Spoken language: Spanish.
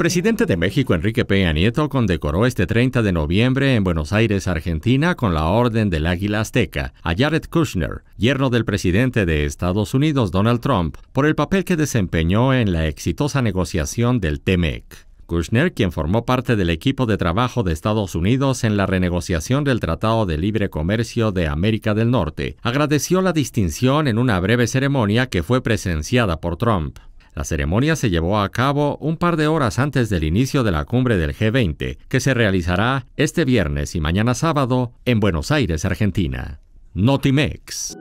presidente de México, Enrique Peña Nieto, condecoró este 30 de noviembre en Buenos Aires, Argentina, con la Orden del Águila Azteca a Jared Kushner, yerno del presidente de Estados Unidos, Donald Trump, por el papel que desempeñó en la exitosa negociación del TEMEC. Kushner, quien formó parte del equipo de trabajo de Estados Unidos en la renegociación del Tratado de Libre Comercio de América del Norte, agradeció la distinción en una breve ceremonia que fue presenciada por Trump. La ceremonia se llevó a cabo un par de horas antes del inicio de la cumbre del G20, que se realizará este viernes y mañana sábado en Buenos Aires, Argentina. Notimex.